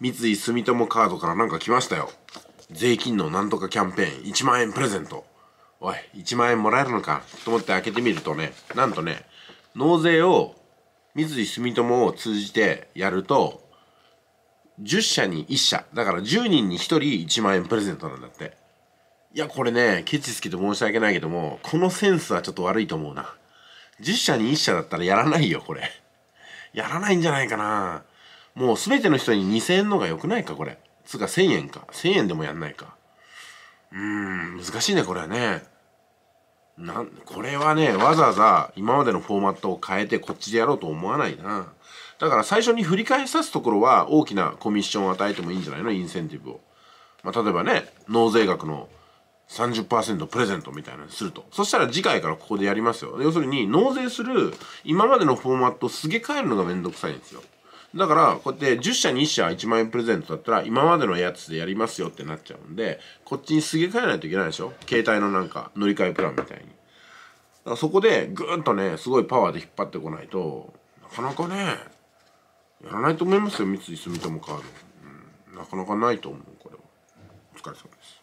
三井住友カードからなんか来ましたよ。税金のなんとかキャンペーン、1万円プレゼント。おい、1万円もらえるのかと思って開けてみるとね、なんとね、納税を三井住友を通じてやると、10社に1社。だから10人に1人1万円プレゼントなんだって。いや、これね、ケチつけて申し訳ないけども、このセンスはちょっと悪いと思うな。10社に1社だったらやらないよ、これ。やらないんじゃないかな。もう全ての人に2000円のが良くないかこれつか1000円か1000円でもやんないかうーん難しいねこれはねなんこれはねわざわざ今までのフォーマットを変えてこっちでやろうと思わないなだから最初に振り返さすところは大きなコミッションを与えてもいいんじゃないのインセンティブを、まあ、例えばね納税額の30%プレゼントみたいなのにすると。そしたら次回からここでやりますよ。要するに、納税する今までのフォーマットすげ替えるのがめんどくさいんですよ。だから、こうやって10社に1社1万円プレゼントだったら、今までのやつでやりますよってなっちゃうんで、こっちにすげ替えないといけないでしょ携帯のなんか乗り換えプランみたいに。だからそこでぐーんとね、すごいパワーで引っ張ってこないと、なかなかね、やらないと思いますよ、三井住友カード。うん、なかなかないと思う、これは。お疲れ様です。